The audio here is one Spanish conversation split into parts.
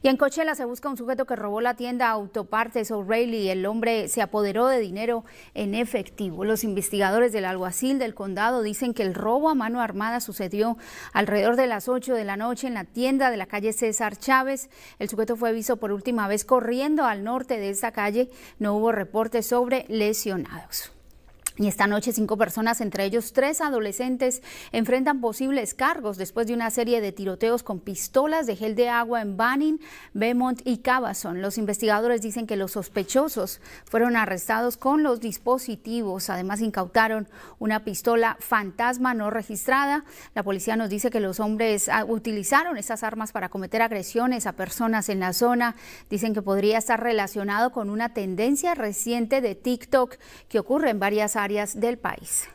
Y en Cochela se busca un sujeto que robó la tienda Autopartes O'Reilly. El hombre se apoderó de dinero en efectivo. Los investigadores del alguacil del condado dicen que el robo a mano armada sucedió alrededor de las 8 de la noche en la tienda de la calle César Chávez. El sujeto fue visto por última vez corriendo al norte de esta calle. No hubo reportes sobre lesionados. Y esta noche cinco personas, entre ellos tres adolescentes, enfrentan posibles cargos después de una serie de tiroteos con pistolas de gel de agua en Banning, Bemont y Cabazon. Los investigadores dicen que los sospechosos fueron arrestados con los dispositivos. Además, incautaron una pistola fantasma no registrada. La policía nos dice que los hombres ah, utilizaron estas armas para cometer agresiones a personas en la zona. Dicen que podría estar relacionado con una tendencia reciente de TikTok que ocurre en varias áreas áreas del país.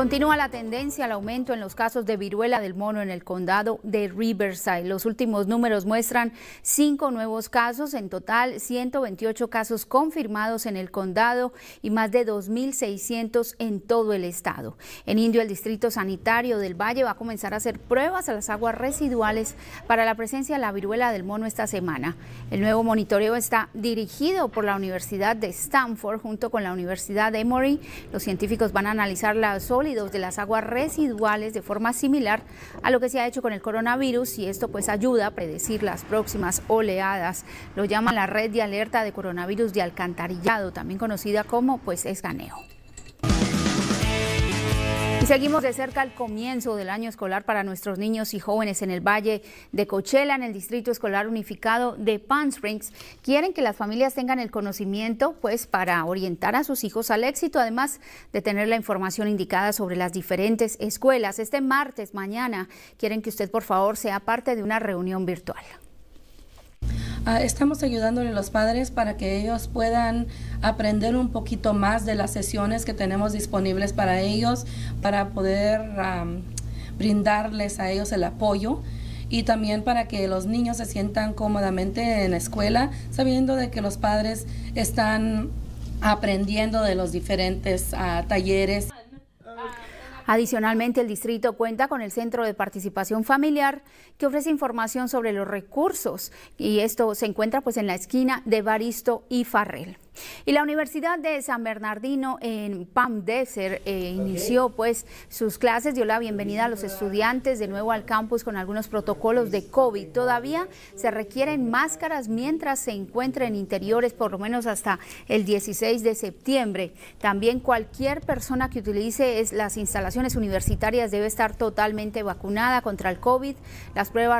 Continúa la tendencia al aumento en los casos de viruela del mono en el condado de Riverside. Los últimos números muestran cinco nuevos casos, en total 128 casos confirmados en el condado y más de 2.600 en todo el estado. En Indio, el Distrito Sanitario del Valle va a comenzar a hacer pruebas a las aguas residuales para la presencia de la viruela del mono esta semana. El nuevo monitoreo está dirigido por la Universidad de Stanford junto con la Universidad de Emory. Los científicos van a analizar la solidaridad de las aguas residuales de forma similar a lo que se ha hecho con el coronavirus y esto pues ayuda a predecir las próximas oleadas. Lo llama la red de alerta de coronavirus de alcantarillado, también conocida como pues escaneo seguimos de cerca el comienzo del año escolar para nuestros niños y jóvenes en el Valle de Cochela, en el Distrito Escolar Unificado de Palm Springs. Quieren que las familias tengan el conocimiento, pues, para orientar a sus hijos al éxito, además de tener la información indicada sobre las diferentes escuelas. Este martes, mañana, quieren que usted, por favor, sea parte de una reunión virtual. Ah, estamos ayudándole a los padres para que ellos puedan aprender un poquito más de las sesiones que tenemos disponibles para ellos, para poder brindarles a ellos el apoyo y también para que los niños se sientan cómodamente en la escuela, sabiendo de que los padres están aprendiendo de los diferentes ah, talleres Adicionalmente, el distrito cuenta con el Centro de Participación Familiar que ofrece información sobre los recursos y esto se encuentra pues en la esquina de Baristo y Farrell. Y la Universidad de San Bernardino en Palm Desert eh, inició pues sus clases, dio la bienvenida a los estudiantes de nuevo al campus con algunos protocolos de COVID. Todavía se requieren máscaras mientras se encuentren interiores por lo menos hasta el 16 de septiembre. También cualquier persona que utilice las instalaciones universitarias debe estar totalmente vacunada contra el COVID. Las pruebas